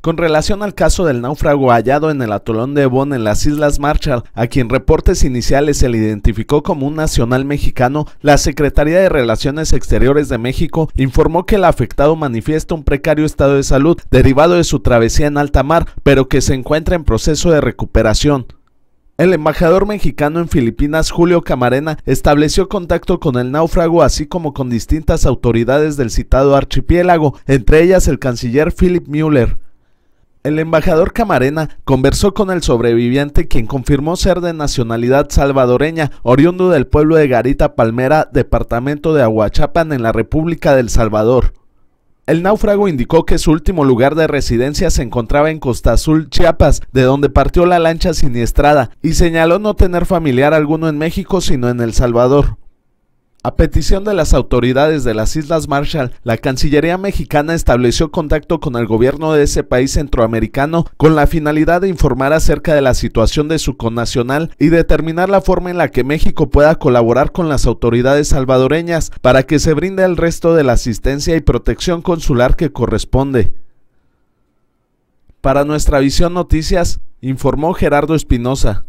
Con relación al caso del náufrago hallado en el atolón de Bon en las Islas Marshall, a quien reportes iniciales se le identificó como un nacional mexicano, la Secretaría de Relaciones Exteriores de México informó que el afectado manifiesta un precario estado de salud derivado de su travesía en alta mar, pero que se encuentra en proceso de recuperación. El embajador mexicano en Filipinas, Julio Camarena, estableció contacto con el náufrago así como con distintas autoridades del citado archipiélago, entre ellas el canciller Philip Müller. El embajador Camarena conversó con el sobreviviente quien confirmó ser de nacionalidad salvadoreña, oriundo del pueblo de Garita Palmera, departamento de Aguachapan en la República del Salvador. El náufrago indicó que su último lugar de residencia se encontraba en Costa Azul, Chiapas, de donde partió la lancha siniestrada, y señaló no tener familiar alguno en México sino en El Salvador. A petición de las autoridades de las Islas Marshall, la Cancillería mexicana estableció contacto con el gobierno de ese país centroamericano con la finalidad de informar acerca de la situación de su connacional y determinar la forma en la que México pueda colaborar con las autoridades salvadoreñas para que se brinde el resto de la asistencia y protección consular que corresponde. Para nuestra visión noticias, informó Gerardo Espinosa.